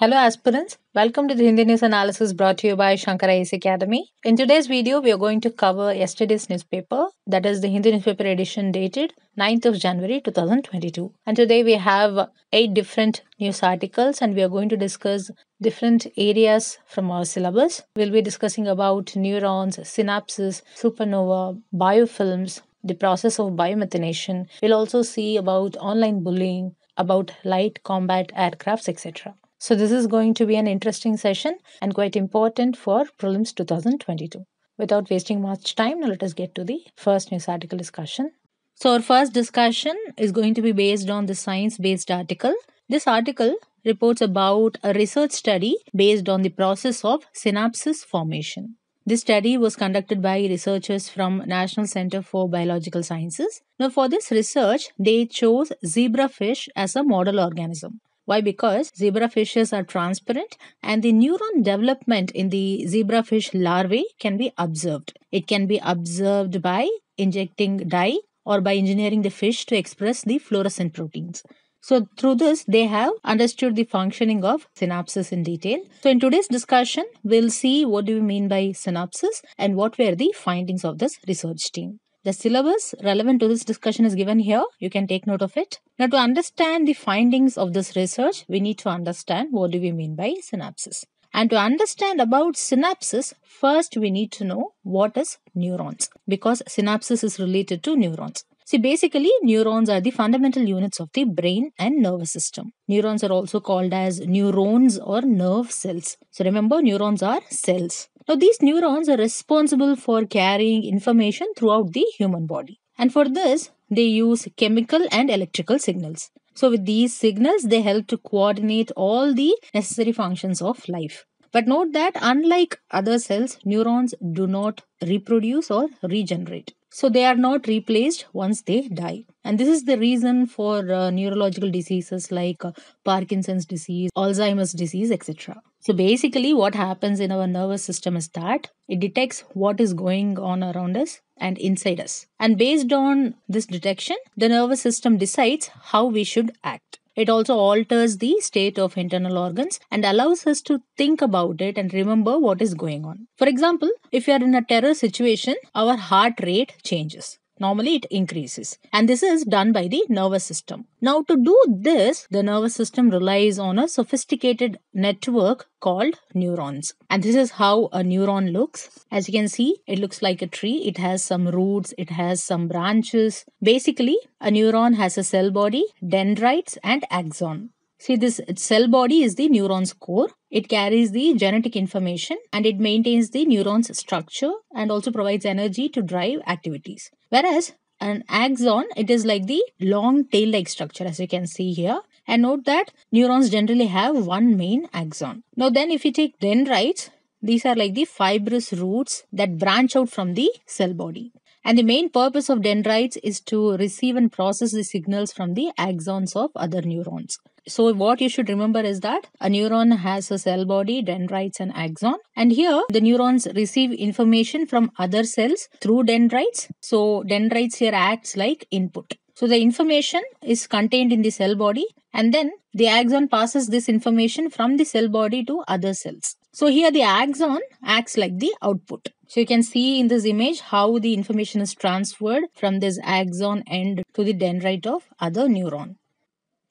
Hello aspirants, welcome to the Hindi News Analysis brought to you by Shankara Ace Academy. In today's video, we are going to cover yesterday's newspaper, that is the Hindi newspaper edition dated 9th of January 2022. And today we have eight different news articles and we are going to discuss different areas from our syllabus. We'll be discussing about neurons, synapses, supernova, biofilms, the process of biomethanation. We'll also see about online bullying, about light combat aircrafts, etc. So this is going to be an interesting session and quite important for prelims 2022. Without wasting much time, now let us get to the first news article discussion. So our first discussion is going to be based on the science-based article. This article reports about a research study based on the process of synapses formation. This study was conducted by researchers from National Center for Biological Sciences. Now for this research, they chose zebrafish as a model organism. Why? Because zebrafishes are transparent and the neuron development in the zebrafish larvae can be observed. It can be observed by injecting dye or by engineering the fish to express the fluorescent proteins. So through this, they have understood the functioning of synapses in detail. So in today's discussion, we'll see what do we mean by synapses and what were the findings of this research team. The syllabus relevant to this discussion is given here. You can take note of it. Now to understand the findings of this research, we need to understand what do we mean by synapses. And to understand about synapses, first we need to know what is neurons because synapses is related to neurons. See, basically, neurons are the fundamental units of the brain and nervous system. Neurons are also called as neurons or nerve cells. So remember, neurons are cells. Now, these neurons are responsible for carrying information throughout the human body. And for this, they use chemical and electrical signals. So, with these signals, they help to coordinate all the necessary functions of life. But note that, unlike other cells, neurons do not reproduce or regenerate. So they are not replaced once they die. And this is the reason for uh, neurological diseases like uh, Parkinson's disease, Alzheimer's disease, etc. So basically, what happens in our nervous system is that it detects what is going on around us and inside us. And based on this detection, the nervous system decides how we should act. It also alters the state of internal organs and allows us to think about it and remember what is going on. For example, if you are in a terror situation, our heart rate changes. Normally it increases and this is done by the nervous system. Now to do this, the nervous system relies on a sophisticated network called neurons. And this is how a neuron looks. As you can see, it looks like a tree. It has some roots, it has some branches. Basically, a neuron has a cell body, dendrites and axon. See, this cell body is the neuron's core. It carries the genetic information and it maintains the neuron's structure and also provides energy to drive activities. Whereas an axon, it is like the long tail like structure as you can see here. And note that neurons generally have one main axon. Now then if you take dendrites, these are like the fibrous roots that branch out from the cell body. And the main purpose of dendrites is to receive and process the signals from the axons of other neurons. So what you should remember is that a neuron has a cell body, dendrites and axon. And here the neurons receive information from other cells through dendrites. So dendrites here acts like input. So the information is contained in the cell body and then the axon passes this information from the cell body to other cells. So here the axon acts like the output. So you can see in this image how the information is transferred from this axon end to the dendrite of other neuron.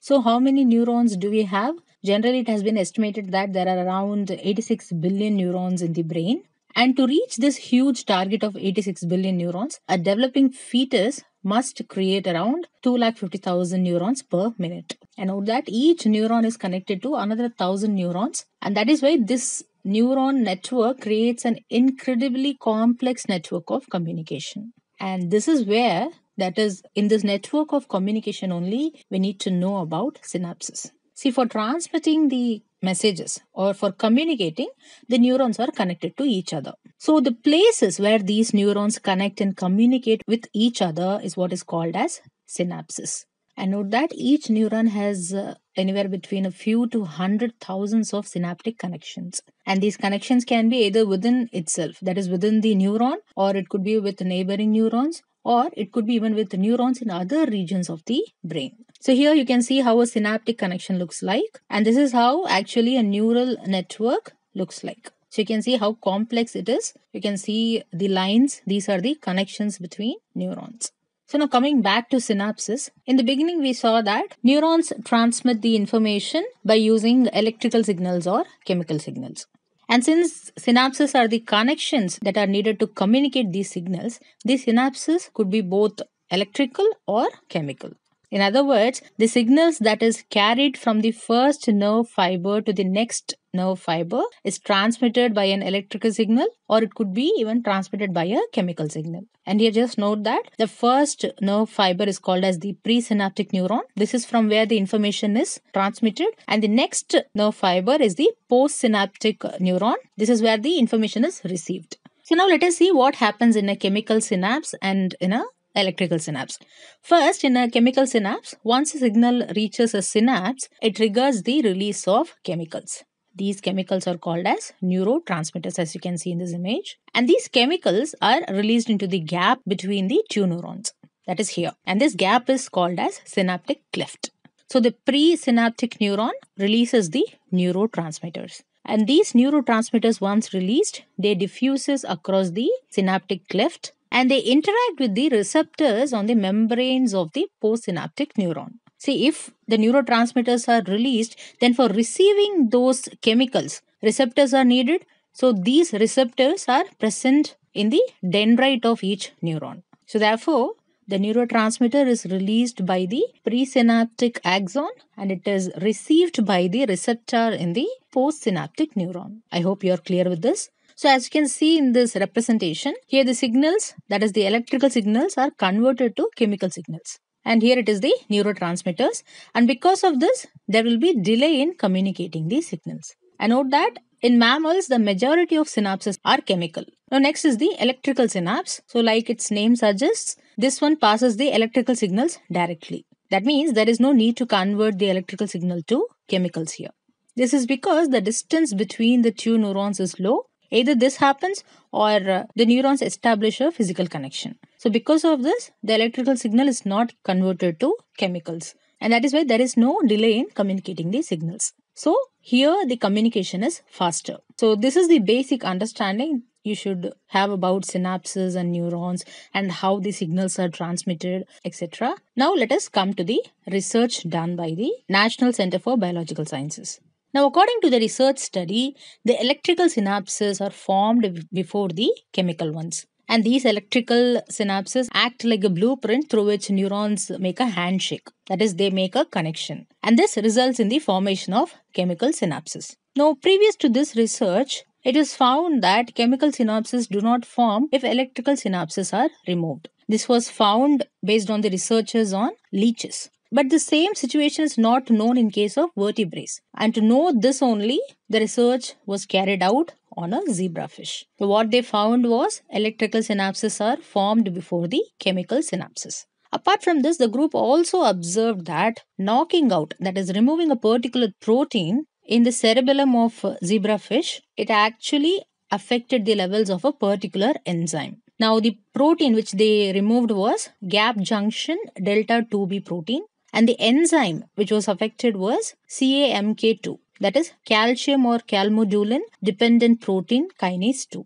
So how many neurons do we have? Generally, it has been estimated that there are around 86 billion neurons in the brain. And to reach this huge target of 86 billion neurons, a developing fetus must create around 2,50,000 neurons per minute. And all that each neuron is connected to another 1,000 neurons. And that is why this neuron network creates an incredibly complex network of communication. And this is where that is, in this network of communication only, we need to know about synapses. See, for transmitting the messages or for communicating, the neurons are connected to each other. So, the places where these neurons connect and communicate with each other is what is called as synapses. And note that each neuron has uh, anywhere between a few to hundred thousands of synaptic connections. And these connections can be either within itself, that is, within the neuron, or it could be with neighboring neurons, or it could be even with neurons in other regions of the brain. So here you can see how a synaptic connection looks like and this is how actually a neural network looks like. So you can see how complex it is. You can see the lines. These are the connections between neurons. So now coming back to synapses, in the beginning we saw that neurons transmit the information by using electrical signals or chemical signals. And since synapses are the connections that are needed to communicate these signals, these synapses could be both electrical or chemical. In other words, the signals that is carried from the first nerve fiber to the next nerve fiber is transmitted by an electrical signal or it could be even transmitted by a chemical signal. And here just note that the first nerve fiber is called as the presynaptic neuron. This is from where the information is transmitted. And the next nerve fiber is the postsynaptic neuron. This is where the information is received. So now let us see what happens in a chemical synapse and in a electrical synapse. First, in a chemical synapse, once a signal reaches a synapse, it triggers the release of chemicals. These chemicals are called as neurotransmitters as you can see in this image. And these chemicals are released into the gap between the two neurons that is here. And this gap is called as synaptic cleft. So the presynaptic neuron releases the neurotransmitters. And these neurotransmitters once released, they diffuses across the synaptic cleft and they interact with the receptors on the membranes of the postsynaptic neuron. See, if the neurotransmitters are released, then for receiving those chemicals, receptors are needed. So, these receptors are present in the dendrite of each neuron. So, therefore, the neurotransmitter is released by the presynaptic axon and it is received by the receptor in the postsynaptic neuron. I hope you are clear with this. So as you can see in this representation, here the signals, that is the electrical signals are converted to chemical signals and here it is the neurotransmitters and because of this there will be delay in communicating these signals. And note that in mammals, the majority of synapses are chemical. Now, next is the electrical synapse. So, like its name suggests, this one passes the electrical signals directly. That means there is no need to convert the electrical signal to chemicals here. This is because the distance between the two neurons is low Either this happens or uh, the neurons establish a physical connection. So, because of this, the electrical signal is not converted to chemicals. And that is why there is no delay in communicating the signals. So, here the communication is faster. So, this is the basic understanding you should have about synapses and neurons and how the signals are transmitted, etc. Now, let us come to the research done by the National Center for Biological Sciences. Now, according to the research study, the electrical synapses are formed before the chemical ones. And these electrical synapses act like a blueprint through which neurons make a handshake. That is, they make a connection. And this results in the formation of chemical synapses. Now, previous to this research, it is found that chemical synapses do not form if electrical synapses are removed. This was found based on the researchers on leeches. But the same situation is not known in case of vertebrates. And to know this only, the research was carried out on a zebrafish. So what they found was electrical synapses are formed before the chemical synapses. Apart from this, the group also observed that knocking out, that is, removing a particular protein in the cerebellum of zebrafish, it actually affected the levels of a particular enzyme. Now, the protein which they removed was gap junction delta 2B protein, and the enzyme which was affected was CAMK2, that is calcium or calmodulin dependent protein kinase 2.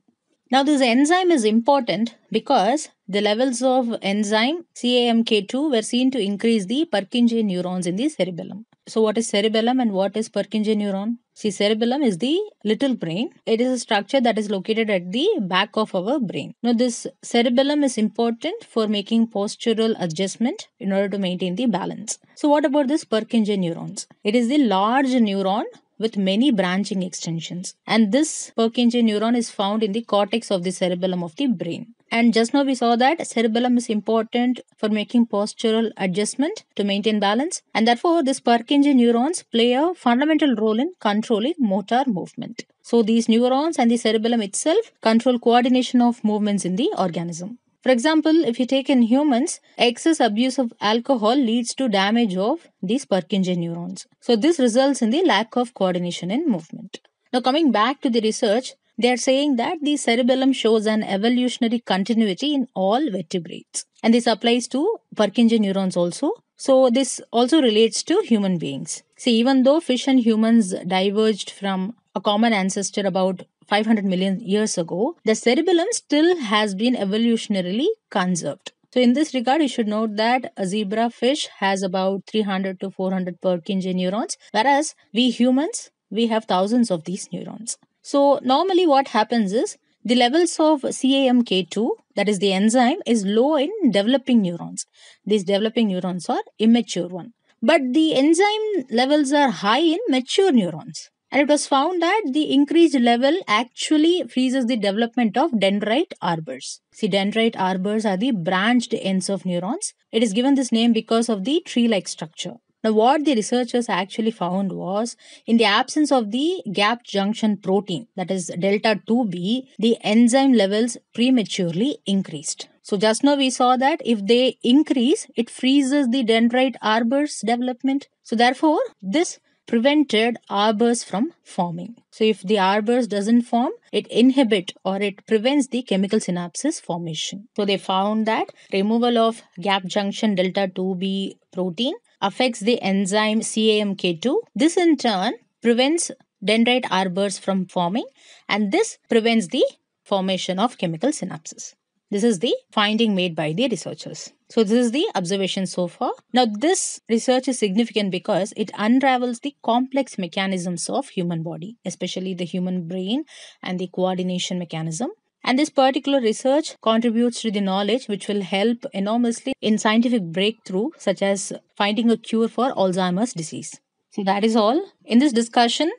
Now, this enzyme is important because the levels of enzyme CAMK2 were seen to increase the Purkinje neurons in the cerebellum. So, what is cerebellum and what is Purkinje neuron? See, cerebellum is the little brain. It is a structure that is located at the back of our brain. Now, this cerebellum is important for making postural adjustment in order to maintain the balance. So, what about this Purkinje neurons? It is the large neuron with many branching extensions. And this Purkinje neuron is found in the cortex of the cerebellum of the brain. And just now we saw that cerebellum is important for making postural adjustment to maintain balance. And therefore, these Purkinje neurons play a fundamental role in controlling motor movement. So these neurons and the cerebellum itself control coordination of movements in the organism. For example, if you take in humans, excess abuse of alcohol leads to damage of these Purkinje neurons. So this results in the lack of coordination in movement. Now coming back to the research, they are saying that the cerebellum shows an evolutionary continuity in all vertebrates. And this applies to Purkinje neurons also. So this also relates to human beings. See, even though fish and humans diverged from a common ancestor about 500 million years ago, the cerebellum still has been evolutionarily conserved. So, in this regard, you should note that a zebra fish has about 300 to 400 Purkinje neurons, whereas we humans, we have thousands of these neurons. So, normally what happens is the levels of CAMK2, that is the enzyme, is low in developing neurons. These developing neurons are immature one. But the enzyme levels are high in mature neurons and it was found that the increased level actually freezes the development of dendrite arbors. See, dendrite arbors are the branched ends of neurons. It is given this name because of the tree like structure. Now, what the researchers actually found was in the absence of the gap junction protein, that is delta 2B, the enzyme levels prematurely increased. So, just now we saw that if they increase, it freezes the dendrite arbor's development. So, therefore, this prevented arbors from forming. So if the arbors doesn't form, it inhibit or it prevents the chemical synapses formation. So they found that removal of gap junction delta 2b protein affects the enzyme CAMK2. This in turn prevents dendrite arbors from forming and this prevents the formation of chemical synapses. This is the finding made by the researchers. So this is the observation so far. Now this research is significant because it unravels the complex mechanisms of human body, especially the human brain and the coordination mechanism. And this particular research contributes to the knowledge which will help enormously in scientific breakthrough such as finding a cure for Alzheimer's disease. So that is all. In this discussion,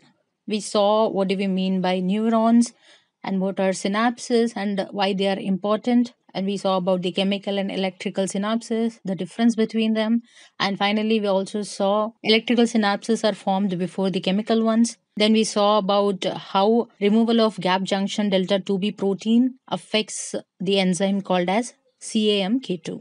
we saw what do we mean by neurons, and what are synapses and why they are important and we saw about the chemical and electrical synapses the difference between them and finally we also saw electrical synapses are formed before the chemical ones then we saw about how removal of gap junction delta 2b protein affects the enzyme called as CAMK2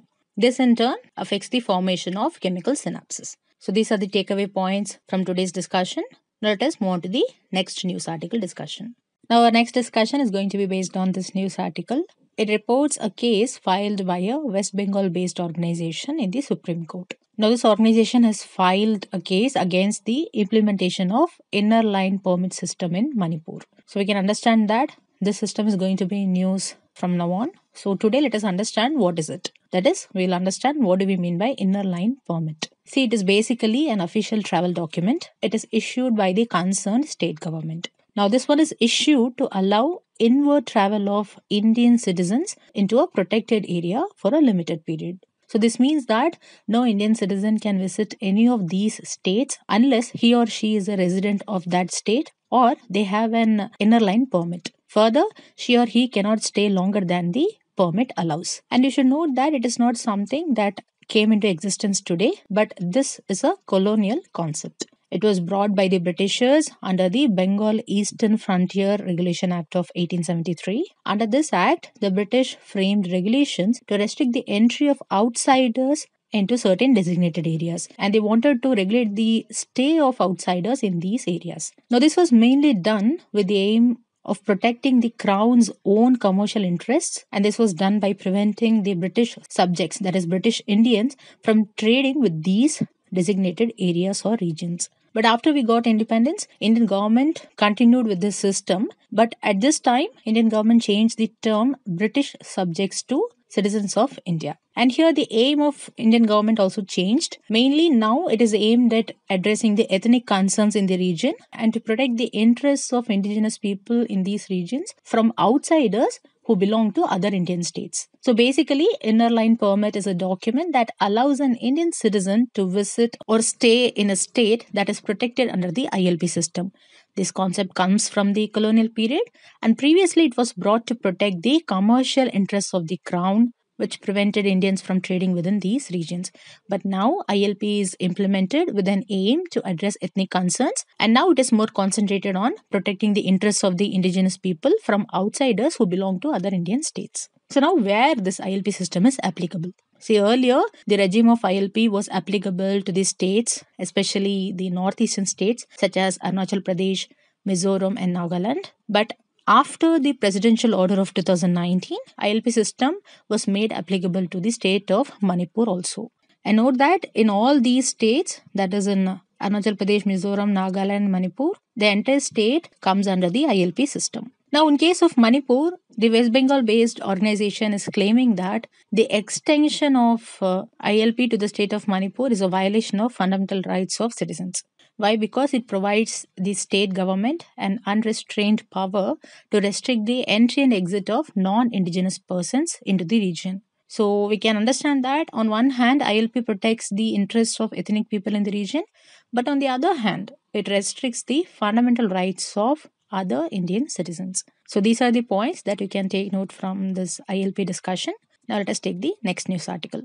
this in turn affects the formation of chemical synapses so these are the takeaway points from today's discussion let us move on to the next news article discussion now, our next discussion is going to be based on this news article. It reports a case filed by a West Bengal based organization in the Supreme Court. Now, this organization has filed a case against the implementation of inner line permit system in Manipur. So, we can understand that this system is going to be in use from now on. So, today let us understand what is it. That is, we'll understand what do we mean by inner line permit. See, it is basically an official travel document. It is issued by the concerned state government. Now, this one is issued to allow inward travel of Indian citizens into a protected area for a limited period. So, this means that no Indian citizen can visit any of these states unless he or she is a resident of that state or they have an inner line permit. Further, she or he cannot stay longer than the permit allows. And you should note that it is not something that came into existence today, but this is a colonial concept. It was brought by the Britishers under the Bengal Eastern Frontier Regulation Act of 1873. Under this act, the British framed regulations to restrict the entry of outsiders into certain designated areas and they wanted to regulate the stay of outsiders in these areas. Now, this was mainly done with the aim of protecting the crown's own commercial interests and this was done by preventing the british subjects that is british indians from trading with these designated areas or regions but after we got independence, Indian government continued with this system. But at this time, Indian government changed the term British subjects to citizens of India. And here the aim of Indian government also changed. Mainly now it is aimed at addressing the ethnic concerns in the region and to protect the interests of indigenous people in these regions from outsiders who belong to other Indian states. So basically, inner line permit is a document that allows an Indian citizen to visit or stay in a state that is protected under the ILP system. This concept comes from the colonial period and previously it was brought to protect the commercial interests of the crown which prevented Indians from trading within these regions. But now ILP is implemented with an aim to address ethnic concerns, and now it is more concentrated on protecting the interests of the indigenous people from outsiders who belong to other Indian states. So, now where this ILP system is applicable? See, earlier, the regime of ILP was applicable to the states, especially the northeastern states such as Arunachal Pradesh, Mizoram, and Nagaland. But after the presidential order of 2019, ILP system was made applicable to the state of Manipur also. And note that in all these states, that is in Arunachal Pradesh, Mizoram, Nagaland, Manipur, the entire state comes under the ILP system. Now, in case of Manipur, the West Bengal based organization is claiming that the extension of uh, ILP to the state of Manipur is a violation of fundamental rights of citizens. Why? Because it provides the state government an unrestrained power to restrict the entry and exit of non indigenous persons into the region. So we can understand that on one hand, ILP protects the interests of ethnic people in the region, but on the other hand, it restricts the fundamental rights of other Indian citizens. So these are the points that you can take note from this ILP discussion. Now let us take the next news article.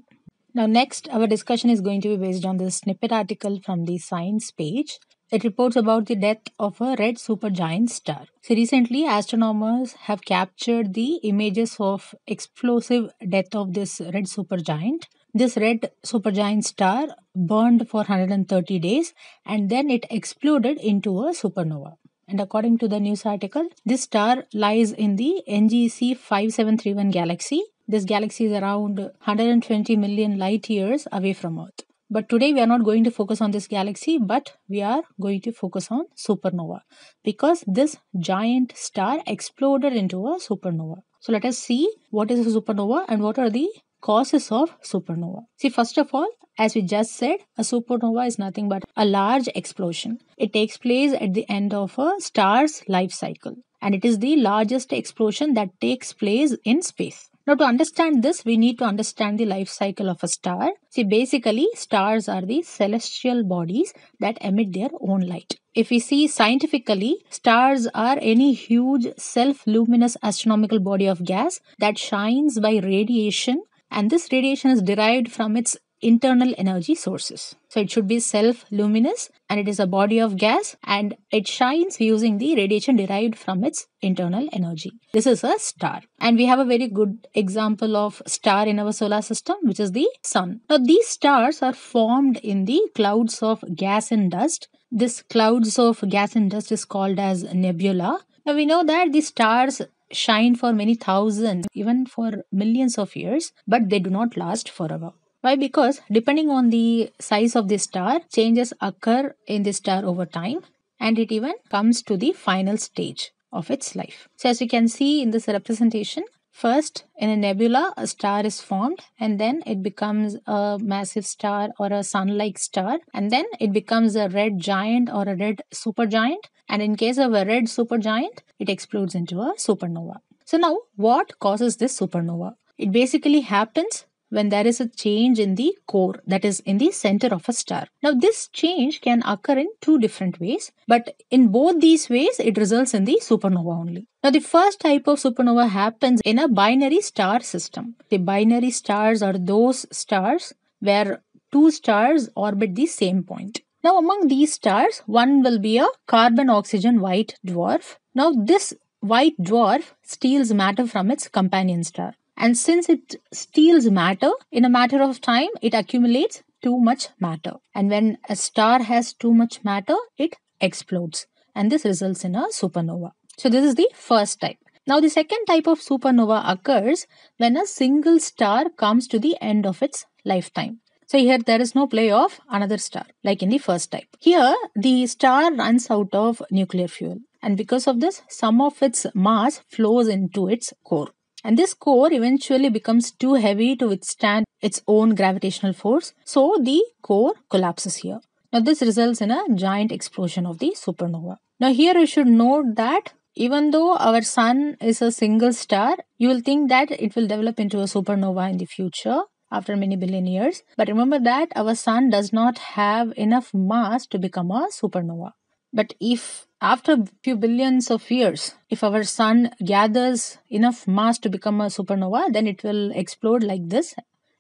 Now, next, our discussion is going to be based on this snippet article from the science page. It reports about the death of a red supergiant star. So, recently, astronomers have captured the images of explosive death of this red supergiant. This red supergiant star burned for 130 days and then it exploded into a supernova. And according to the news article, this star lies in the NGC 5731 galaxy this galaxy is around 120 million light years away from Earth. But today we are not going to focus on this galaxy, but we are going to focus on supernova because this giant star exploded into a supernova. So let us see what is a supernova and what are the causes of supernova. See, first of all, as we just said, a supernova is nothing but a large explosion. It takes place at the end of a star's life cycle and it is the largest explosion that takes place in space. Now to understand this, we need to understand the life cycle of a star. See, basically stars are the celestial bodies that emit their own light. If we see scientifically, stars are any huge self-luminous astronomical body of gas that shines by radiation and this radiation is derived from its internal energy sources. So it should be self luminous and it is a body of gas and it shines using the radiation derived from its internal energy. This is a star. And we have a very good example of star in our solar system which is the sun. Now these stars are formed in the clouds of gas and dust. This clouds of gas and dust is called as nebula. Now we know that the stars shine for many thousands, even for millions of years, but they do not last forever. Why? Because depending on the size of the star, changes occur in the star over time and it even comes to the final stage of its life. So as we can see in this representation, First, in a nebula, a star is formed and then it becomes a massive star or a sun like star, and then it becomes a red giant or a red supergiant. And in case of a red supergiant, it explodes into a supernova. So, now what causes this supernova? It basically happens when there is a change in the core, that is, in the center of a star. Now, this change can occur in two different ways, but in both these ways, it results in the supernova only. Now, the first type of supernova happens in a binary star system. The binary stars are those stars where two stars orbit the same point. Now, among these stars, one will be a carbon oxygen white dwarf. Now, this white dwarf steals matter from its companion star. And since it steals matter, in a matter of time, it accumulates too much matter. And when a star has too much matter, it explodes. And this results in a supernova. So, this is the first type. Now, the second type of supernova occurs when a single star comes to the end of its lifetime. So, here there is no play of another star like in the first type. Here, the star runs out of nuclear fuel, and because of this, some of its mass flows into its core. And this core eventually becomes too heavy to withstand its own gravitational force, so the core collapses here. Now, this results in a giant explosion of the supernova. Now, here you should note that even though our sun is a single star, you will think that it will develop into a supernova in the future after many billion years. But remember that our sun does not have enough mass to become a supernova. But if after a few billions of years, if our sun gathers enough mass to become a supernova, then it will explode like this,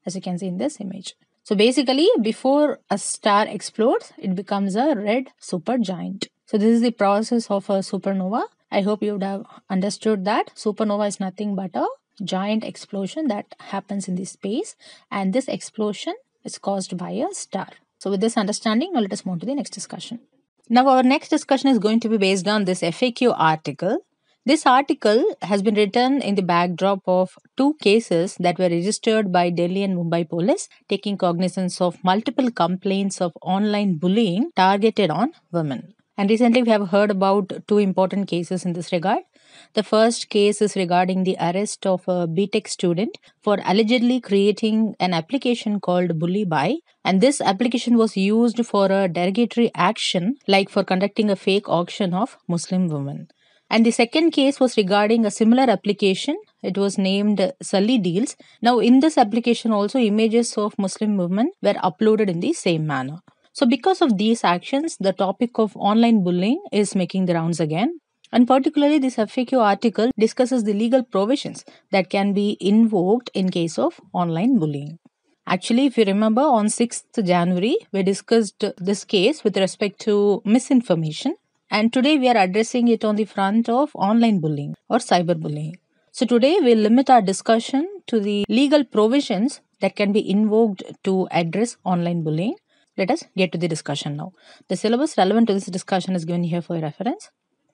as you can see in this image. So basically, before a star explodes, it becomes a red supergiant. So this is the process of a supernova. I hope you would have understood that supernova is nothing but a giant explosion that happens in the space and this explosion is caused by a star. So with this understanding, now let us move on to the next discussion. Now, our next discussion is going to be based on this FAQ article. This article has been written in the backdrop of two cases that were registered by Delhi and Mumbai police taking cognizance of multiple complaints of online bullying targeted on women. And recently, we have heard about two important cases in this regard. The first case is regarding the arrest of a BTech student for allegedly creating an application called Bully Buy. And this application was used for a derogatory action, like for conducting a fake auction of Muslim women. And the second case was regarding a similar application. It was named Sully Deals. Now, in this application, also images of Muslim women were uploaded in the same manner. So, because of these actions, the topic of online bullying is making the rounds again. And particularly, this FAQ article discusses the legal provisions that can be invoked in case of online bullying. Actually, if you remember, on 6th January, we discussed this case with respect to misinformation. And today, we are addressing it on the front of online bullying or cyberbullying. So, today, we'll limit our discussion to the legal provisions that can be invoked to address online bullying. Let us get to the discussion now. The syllabus relevant to this discussion is given here for reference.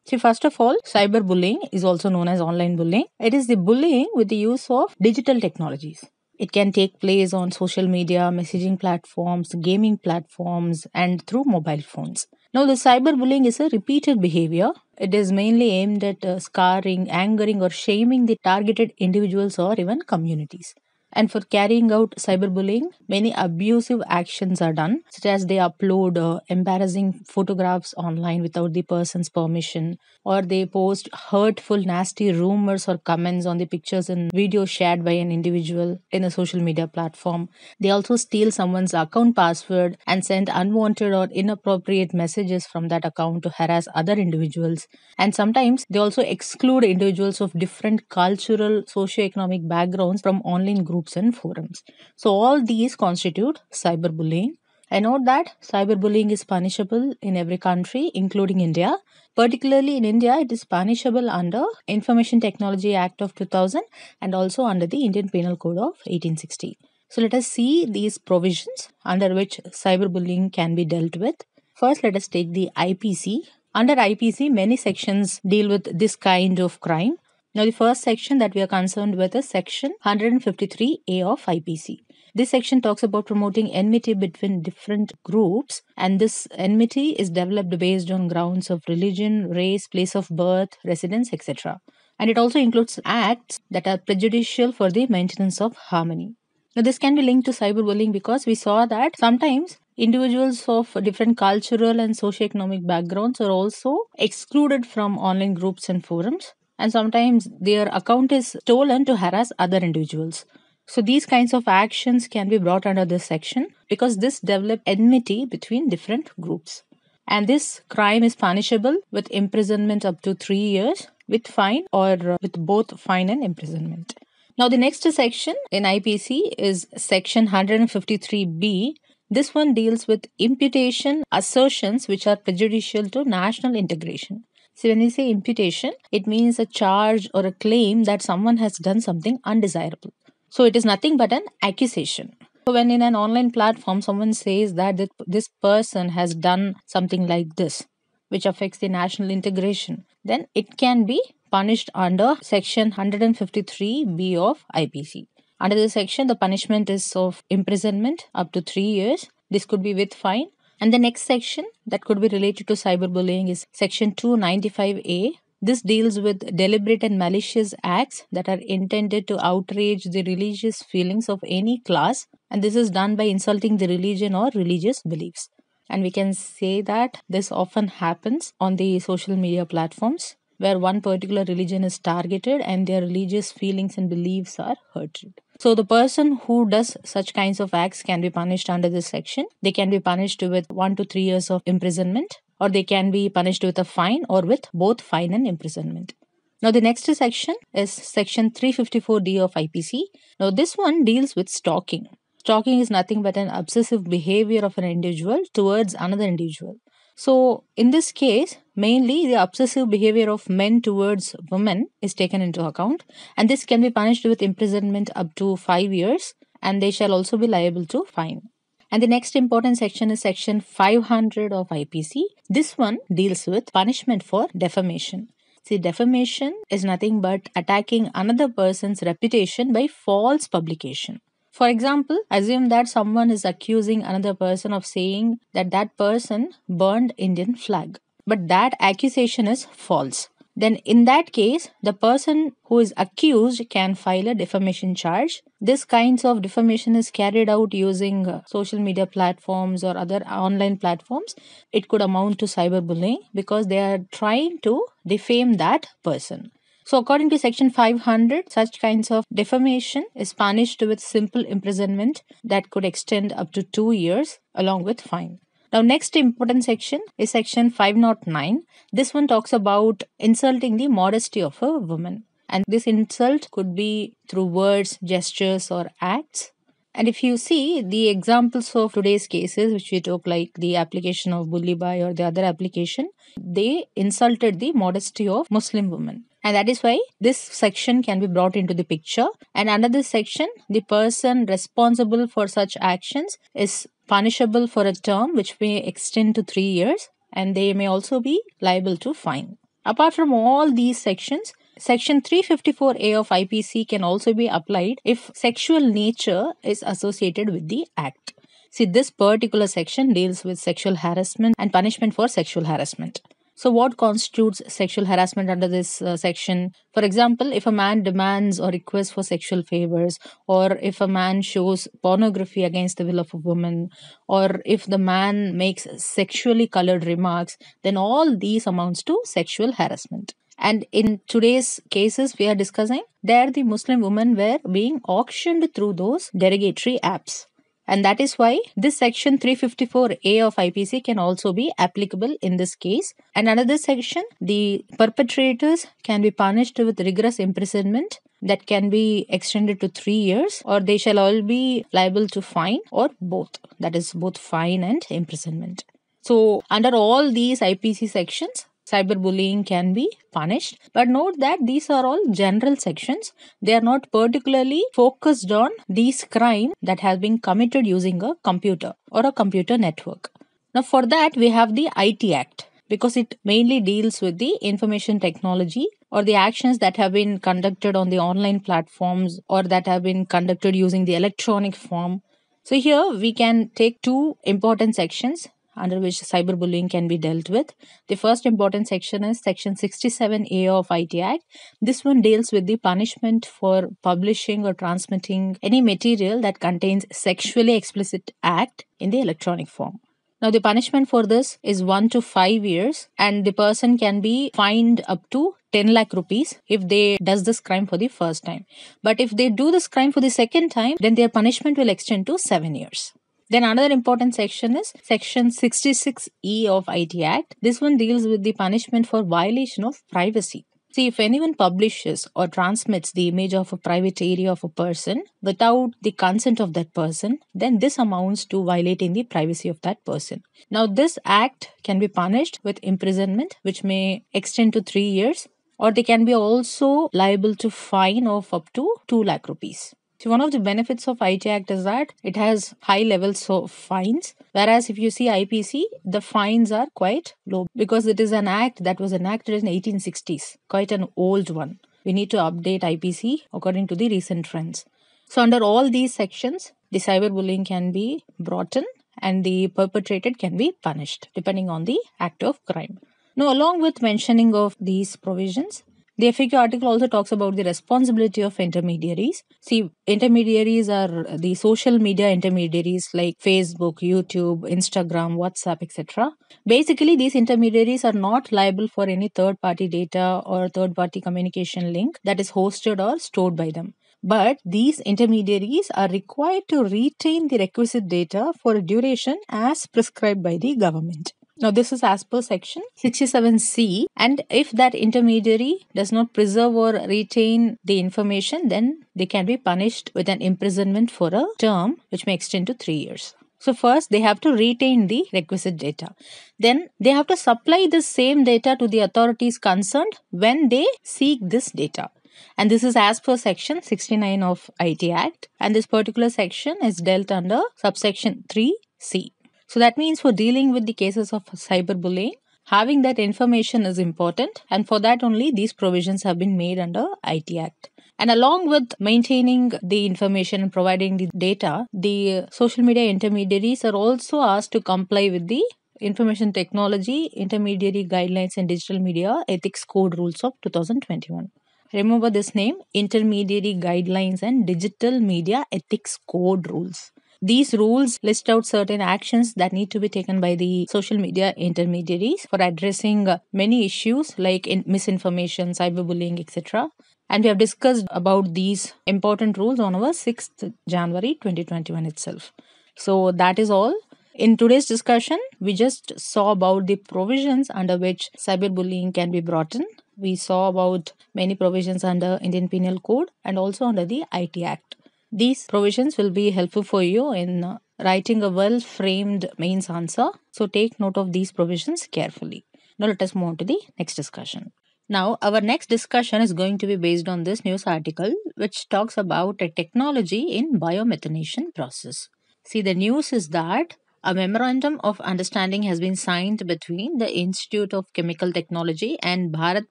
See, first of all, cyberbullying is also known as online bullying. It is the bullying with the use of digital technologies. It can take place on social media, messaging platforms, gaming platforms, and through mobile phones. Now, the cyberbullying is a repeated behavior. It is mainly aimed at uh, scarring, angering, or shaming the targeted individuals or even communities. And for carrying out cyberbullying, many abusive actions are done, such as they upload uh, embarrassing photographs online without the person's permission, or they post hurtful, nasty rumors or comments on the pictures and videos shared by an individual in a social media platform. They also steal someone's account password and send unwanted or inappropriate messages from that account to harass other individuals. And sometimes they also exclude individuals of different cultural, socio-economic backgrounds from online groups groups and forums. So all these constitute cyberbullying. I note that cyberbullying is punishable in every country, including India. Particularly in India, it is punishable under Information Technology Act of 2000 and also under the Indian Penal Code of 1860. So let us see these provisions under which cyberbullying can be dealt with. First, let us take the IPC. Under IPC, many sections deal with this kind of crime. Now, the first section that we are concerned with is Section 153A of IPC. This section talks about promoting enmity between different groups, and this enmity is developed based on grounds of religion, race, place of birth, residence, etc. And it also includes acts that are prejudicial for the maintenance of harmony. Now, this can be linked to cyberbullying because we saw that sometimes individuals of different cultural and socio-economic backgrounds are also excluded from online groups and forums and sometimes their account is stolen to harass other individuals. So these kinds of actions can be brought under this section because this develop enmity between different groups. And this crime is punishable with imprisonment up to 3 years with fine or with both fine and imprisonment. Now the next section in IPC is section 153B this one deals with imputation assertions which are prejudicial to national integration. See, when we say imputation, it means a charge or a claim that someone has done something undesirable. So it is nothing but an accusation. So when in an online platform someone says that this person has done something like this, which affects the national integration, then it can be punished under section 153B of IPC. Under this section, the punishment is of imprisonment up to three years. This could be with fine and the next section that could be related to cyberbullying is Section 295A. This deals with deliberate and malicious acts that are intended to outrage the religious feelings of any class, and this is done by insulting the religion or religious beliefs. And we can say that this often happens on the social media platforms where one particular religion is targeted and their religious feelings and beliefs are hurted. So the person who does such kinds of acts can be punished under this section. They can be punished with 1 to 3 years of imprisonment or they can be punished with a fine or with both fine and imprisonment. Now the next section is section 354D of IPC. Now this one deals with stalking. Stalking is nothing but an obsessive behavior of an individual towards another individual. So, in this case, mainly the obsessive behavior of men towards women is taken into account, and this can be punished with imprisonment up to five years, and they shall also be liable to fine. And the next important section is section 500 of IPC. This one deals with punishment for defamation. See, defamation is nothing but attacking another person's reputation by false publication. For example, assume that someone is accusing another person of saying that that person burned Indian flag, but that accusation is false. Then in that case, the person who is accused can file a defamation charge. This kinds of defamation is carried out using uh, social media platforms or other online platforms. It could amount to cyberbullying because they are trying to defame that person. So, according to Section 500, such kinds of defamation is punished with simple imprisonment that could extend up to two years along with fine. Now, next important section is Section 509. This one talks about insulting the modesty of a woman. And this insult could be through words, gestures, or acts. And if you see the examples of today's cases, which we took like the application of bully by or the other application, they insulted the modesty of Muslim women and that is why this section can be brought into the picture and under this section the person responsible for such actions is punishable for a term which may extend to 3 years and they may also be liable to fine apart from all these sections Section 354A of IPC can also be applied if sexual nature is associated with the act. See, this particular section deals with sexual harassment and punishment for sexual harassment. So, what constitutes sexual harassment under this uh, section? For example, if a man demands or requests for sexual favors, or if a man shows pornography against the will of a woman, or if the man makes sexually colored remarks, then all these amounts to sexual harassment. And in today's cases, we are discussing there the Muslim women were being auctioned through those derogatory apps. And that is why this section 354A of IPC can also be applicable in this case. And another section, the perpetrators can be punished with rigorous imprisonment that can be extended to three years, or they shall all be liable to fine or both. That is both fine and imprisonment. So, under all these IPC sections, cyberbullying can be punished. But note that these are all general sections. They are not particularly focused on these crime that has been committed using a computer or a computer network. Now for that we have the IT Act because it mainly deals with the information technology or the actions that have been conducted on the online platforms or that have been conducted using the electronic form. So here we can take two important sections under which cyberbullying can be dealt with. The first important section is Section 67A of IT Act. This one deals with the punishment for publishing or transmitting any material that contains sexually explicit act in the electronic form. Now, the punishment for this is 1 to 5 years, and the person can be fined up to 10 lakh rupees if they does this crime for the first time. But if they do this crime for the second time, then their punishment will extend to 7 years. Then another important section is Section 66E of IT Act. This one deals with the punishment for violation of privacy. See, if anyone publishes or transmits the image of a private area of a person without the consent of that person, then this amounts to violating the privacy of that person. Now, this act can be punished with imprisonment, which may extend to three years, or they can be also liable to fine of up to 2 lakh rupees. So one of the benefits of IT Act is that it has high levels of fines, whereas if you see IPC, the fines are quite low because it is an act that was enacted in 1860s, quite an old one. We need to update IPC according to the recent trends. So under all these sections, the cyberbullying can be brought in and the perpetrated can be punished depending on the act of crime. Now, along with mentioning of these provisions, the FAQ article also talks about the responsibility of intermediaries. See, intermediaries are the social media intermediaries like Facebook, YouTube, Instagram, WhatsApp, etc. Basically, these intermediaries are not liable for any third party data or third party communication link that is hosted or stored by them. But these intermediaries are required to retain the requisite data for a duration as prescribed by the government. Now, this is as per section 67C, and if that intermediary does not preserve or retain the information, then they can be punished with an imprisonment for a term which may extend to three years. So, first they have to retain the requisite data. Then they have to supply the same data to the authorities concerned when they seek this data and this is as per section 69 of IT Act and this particular section is dealt under subsection 3C. So that means for dealing with the cases of cyberbullying, having that information is important and for that only these provisions have been made under IT Act. And along with maintaining the information and providing the data, the social media intermediaries are also asked to comply with the Information Technology Intermediary Guidelines and Digital Media Ethics Code Rules of 2021. Remember this name Intermediary Guidelines and Digital Media Ethics Code Rules. These rules list out certain actions that need to be taken by the social media intermediaries for addressing uh, many issues like misinformation, cyberbullying, etc. And we have discussed about these important rules on our 6th January 2021 itself. So that is all. In today's discussion, we just saw about the provisions under which cyberbullying can be brought in. We saw about many provisions under Indian Penal Code and also under the IT Act. These provisions will be helpful for you in uh, writing a well framed mains answer. So take note of these provisions carefully. Now let us move on to the next discussion. Now, our next discussion is going to be based on this news article which talks about a technology in biomethanation process. See, the news is that a memorandum of understanding has been signed between the Institute of Chemical Technology and Bharat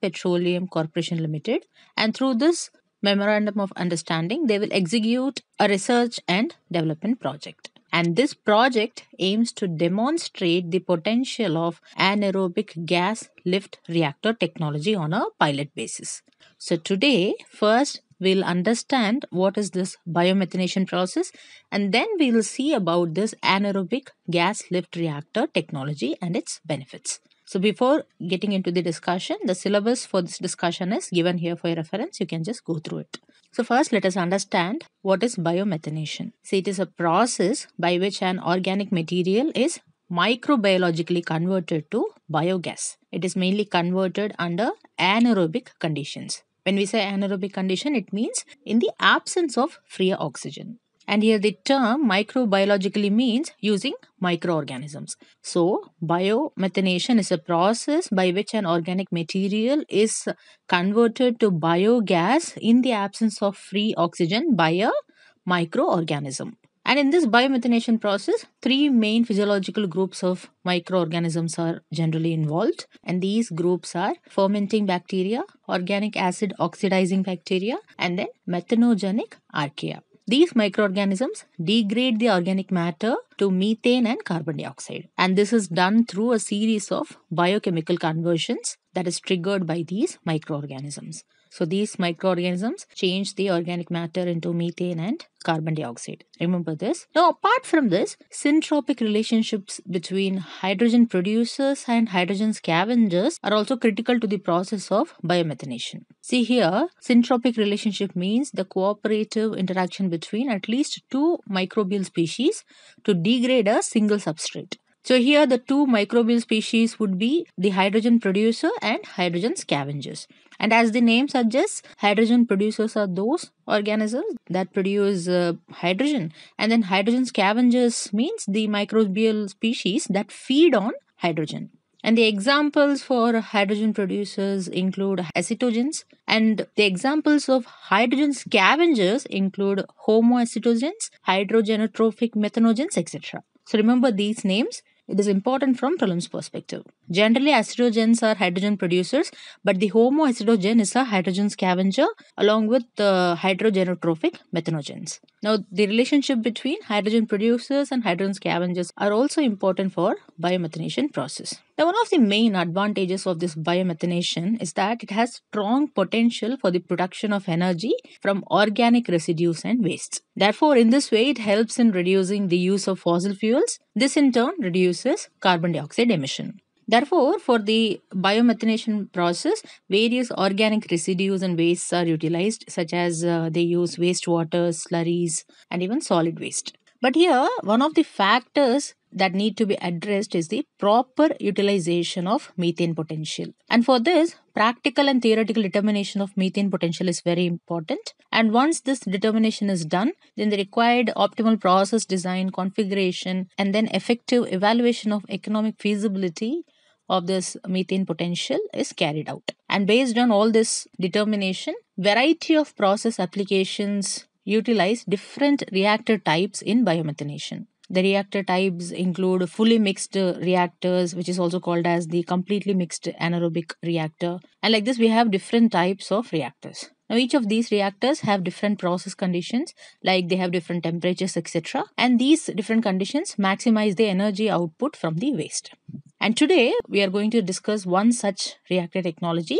Petroleum Corporation Limited and through this memorandum of understanding, they will execute a research and development project. And this project aims to demonstrate the potential of anaerobic gas lift reactor technology on a pilot basis. So, today, first we'll understand what is this biomethanation process and then we'll see about this anaerobic gas lift reactor technology and its benefits. So before getting into the discussion, the syllabus for this discussion is given here for your reference. You can just go through it. So first let us understand what is biomethanation. So it is a process by which an organic material is microbiologically converted to biogas. It is mainly converted under anaerobic conditions. When we say anaerobic condition, it means in the absence of free oxygen. And here the term microbiologically means using microorganisms. So, biomethanation is a process by which an organic material is converted to biogas in the absence of free oxygen by a microorganism. And in this biomethanation process, three main physiological groups of microorganisms are generally involved. And these groups are fermenting bacteria, organic acid oxidizing bacteria, and then methanogenic archaea. These microorganisms degrade the organic matter to methane and carbon dioxide. And this is done through a series of biochemical conversions that is triggered by these microorganisms. So these microorganisms change the organic matter into methane and carbon dioxide. Remember this. Now apart from this, syntropic relationships between hydrogen producers and hydrogen scavengers are also critical to the process of biomethanation. See here, syntropic relationship means the cooperative interaction between at least two microbial species to degrade a single substrate. So here the two microbial species would be the hydrogen producer and hydrogen scavengers. And as the name suggests, hydrogen producers are those organisms that produce uh, hydrogen. And then hydrogen scavengers means the microbial species that feed on hydrogen. And the examples for hydrogen producers include acetogens, and the examples of hydrogen scavengers include homoacetogens, hydrogenotrophic methanogens, etc. So remember these names it is important from Ptolemy's perspective. Generally, acidogens are hydrogen producers, but the homo acidogen is a hydrogen scavenger along with the hydrogenotrophic methanogens. Now, the relationship between hydrogen producers and hydrogen scavengers are also important for biomethanation process. Now, one of the main advantages of this biomethanation is that it has strong potential for the production of energy from organic residues and wastes. Therefore, in this way, it helps in reducing the use of fossil fuels. This in turn reduces carbon dioxide emission. Therefore, for the biomethanation process, various organic residues and wastes are utilized, such as uh, they use wastewater, slurries, and even solid waste. But here, one of the factors that need to be addressed is the proper utilization of methane potential. And for this, practical and theoretical determination of methane potential is very important. And once this determination is done, then the required optimal process design, configuration, and then effective evaluation of economic feasibility of this methane potential is carried out. And based on all this determination, variety of process applications utilize different reactor types in biomethanation. The reactor types include fully mixed reactors, which is also called as the completely mixed anaerobic reactor. And like this, we have different types of reactors. Now, each of these reactors have different process conditions, like they have different temperatures, etc. And these different conditions maximize the energy output from the waste. And today, we are going to discuss one such reactor technology.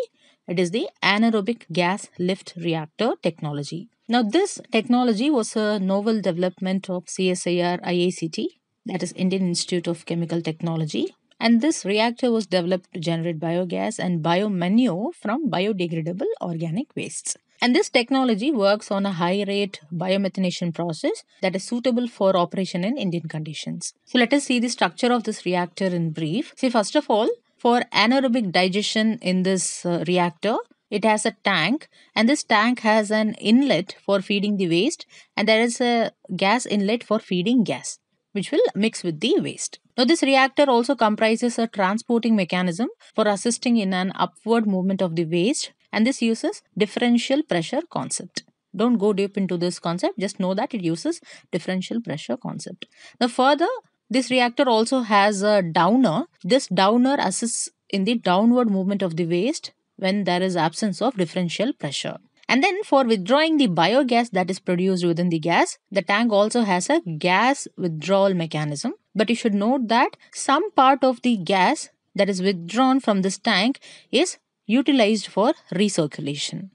It is the anaerobic gas lift reactor technology. Now, this technology was a novel development of CSIR IACT, that is Indian Institute of Chemical Technology, and this reactor was developed to generate biogas and biomanure from biodegradable organic wastes. And this technology works on a high rate biomethanation process that is suitable for operation in Indian conditions. So, let us see the structure of this reactor in brief. See, first of all, for anaerobic digestion in this uh, reactor, it has a tank and this tank has an inlet for feeding the waste and there is a gas inlet for feeding gas which will mix with the waste. Now this reactor also comprises a transporting mechanism for assisting in an upward movement of the waste and this uses differential pressure concept. Don't go deep into this concept, just know that it uses differential pressure concept. Now further, this reactor also has a downer. This downer assists in the downward movement of the waste when there is absence of differential pressure. And then for withdrawing the biogas that is produced within the gas, the tank also has a gas withdrawal mechanism. But you should note that some part of the gas that is withdrawn from this tank is utilized for recirculation.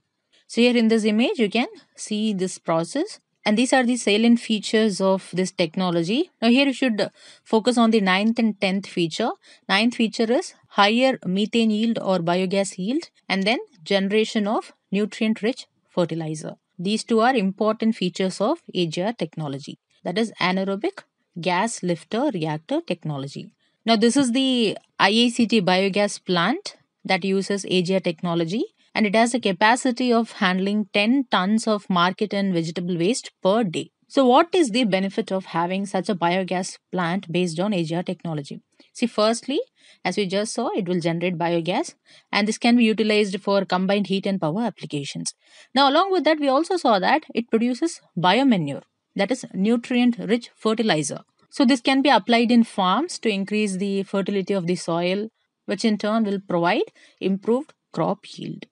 So here in this image, you can see this process and these are the salient features of this technology. Now here you should focus on the ninth and tenth feature. Ninth feature is higher methane yield or biogas yield and then generation of nutrient rich fertilizer. These two are important features of AGR technology that is anaerobic gas lifter reactor technology. Now this is the IACT biogas plant that uses AGR technology and it has a capacity of handling 10 tons of market and vegetable waste per day. So, what is the benefit of having such a biogas plant based on AGR technology? See, firstly, as we just saw, it will generate biogas and this can be utilized for combined heat and power applications. Now, along with that, we also saw that it produces biomanure, that is, nutrient rich fertilizer. So, this can be applied in farms to increase the fertility of the soil, which in turn will provide improved crop yield.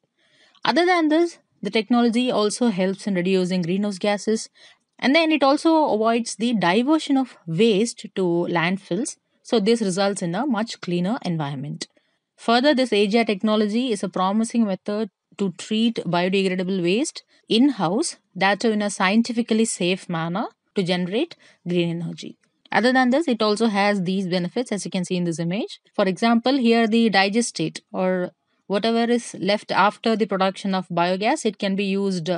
Other than this, the technology also helps in reducing greenhouse gases and then it also avoids the diversion of waste to landfills. So, this results in a much cleaner environment. Further, this AGI technology is a promising method to treat biodegradable waste in house, that in a scientifically safe manner to generate green energy. Other than this, it also has these benefits as you can see in this image. For example, here the digestate or whatever is left after the production of biogas it can be used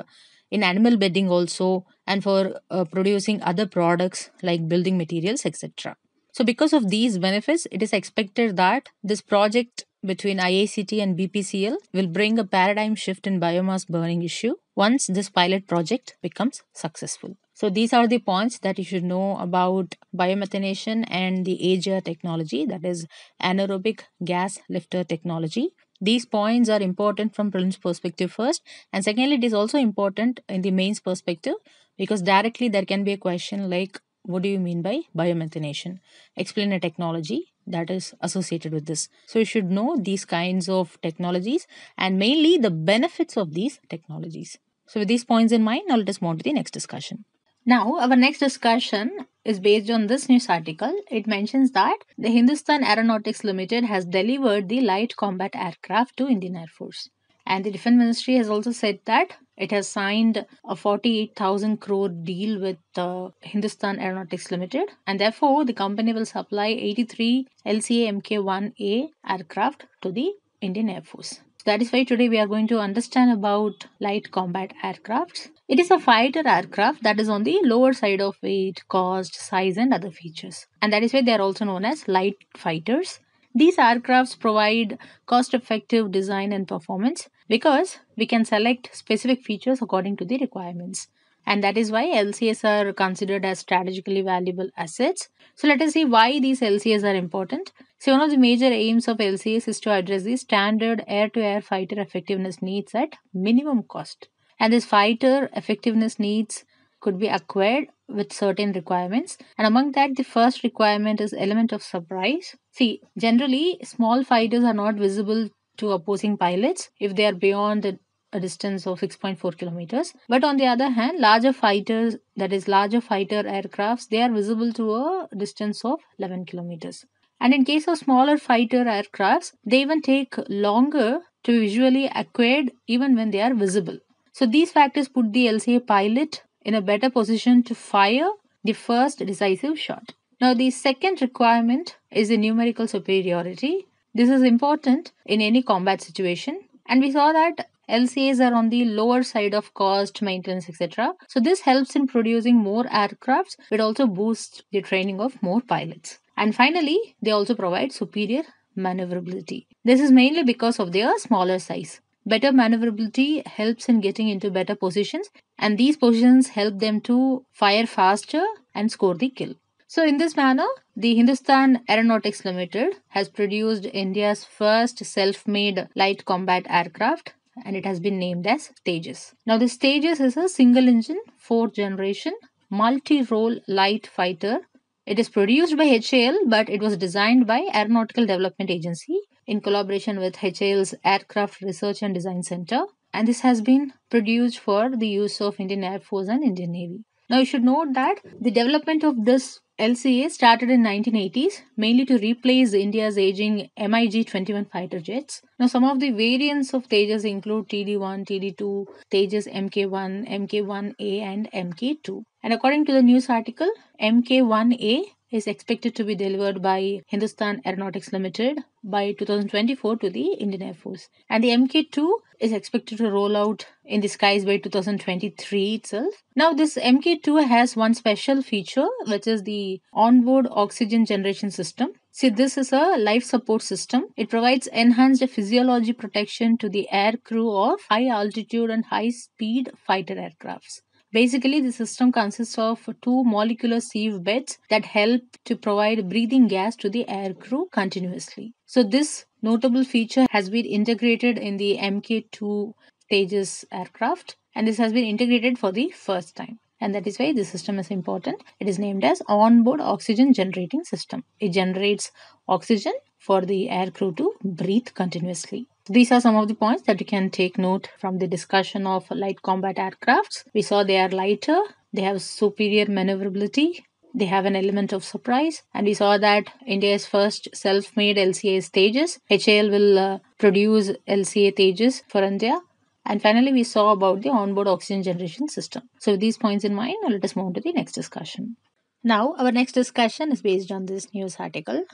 in animal bedding also and for uh, producing other products like building materials etc so because of these benefits it is expected that this project between IACT and BPCL will bring a paradigm shift in biomass burning issue once this pilot project becomes successful so these are the points that you should know about biomethanation and the AGR technology that is anaerobic gas lifter technology these points are important from prelims perspective first and secondly it is also important in the mains perspective because directly there can be a question like what do you mean by biomethanation explain a technology that is associated with this so you should know these kinds of technologies and mainly the benefits of these technologies so with these points in mind now let us move on to the next discussion now, our next discussion is based on this news article. It mentions that the Hindustan Aeronautics Limited has delivered the light combat aircraft to Indian Air Force. And the Defense Ministry has also said that it has signed a 48,000 crore deal with uh, Hindustan Aeronautics Limited, and therefore the company will supply 83 LCA Mk 1A aircraft to the Indian Air Force. So that is why today we are going to understand about light combat aircrafts. It is a fighter aircraft that is on the lower side of weight, cost, size, and other features. And that is why they are also known as light fighters. These aircrafts provide cost effective design and performance because we can select specific features according to the requirements. And that is why LCS are considered as strategically valuable assets. So let us see why these LCS are important. So one of the major aims of LCS is to address the standard air-to-air fighter effectiveness needs at minimum cost. And this fighter effectiveness needs could be acquired with certain requirements. And among that, the first requirement is element of surprise. See, generally, small fighters are not visible to opposing pilots if they are beyond the a distance of 6.4 kilometers. But on the other hand, larger fighters, that is, larger fighter aircrafts, they are visible to a distance of 11 kilometers. And in case of smaller fighter aircrafts, they even take longer to visually acquired even when they are visible. So these factors put the LCA pilot in a better position to fire the first decisive shot. Now the second requirement is the numerical superiority. This is important in any combat situation and we saw that LCAs are on the lower side of cost, maintenance, etc. So this helps in producing more aircrafts. It also boosts the training of more pilots. And finally, they also provide superior maneuverability. This is mainly because of their smaller size better maneuverability helps in getting into better positions and these positions help them to fire faster and score the kill. So in this manner, the Hindustan Aeronautics Limited has produced India's first self-made light combat aircraft and it has been named as Tejas. Now the Tejas is a single engine, fourth generation, multi-role light fighter. It is produced by HAL but it was designed by Aeronautical Development Agency in collaboration with HAL's Aircraft Research and Design Center. And this has been produced for the use of Indian Air Force and Indian Navy. Now, you should note that the development of this LCA started in 1980s, mainly to replace India's aging MiG-21 fighter jets. Now, some of the variants of Tejas include TD1, TD2, Tejas MK1, MK1A, and MK2. And according to the news article, MK1A is expected to be delivered by Hindustan Aeronautics Limited by 2024 to the Indian Air Force. And the MK2 is expected to roll out in the skies by 2023 itself. Now, this MK2 has one special feature, which is the onboard oxygen generation system. See, this is a life support system. It provides enhanced physiology protection to the air crew of high altitude and high speed fighter aircrafts. Basically, the system consists of two molecular sieve beds that help to provide breathing gas to the air crew continuously. So, this notable feature has been integrated in the Mk2 Tejas aircraft, and this has been integrated for the first time and that is why this system is important. It is named as onboard oxygen generating system. It generates oxygen for the air crew to breathe continuously. These are some of the points that you can take note from the discussion of light combat aircrafts. We saw they are lighter, they have superior maneuverability, they have an element of surprise and we saw that india's first self-made lca stages hal will uh, produce lca stages for india and finally, we saw about the onboard oxygen generation system. So with these points in mind, let us move on to the next discussion. Now, our next discussion is based on this news article.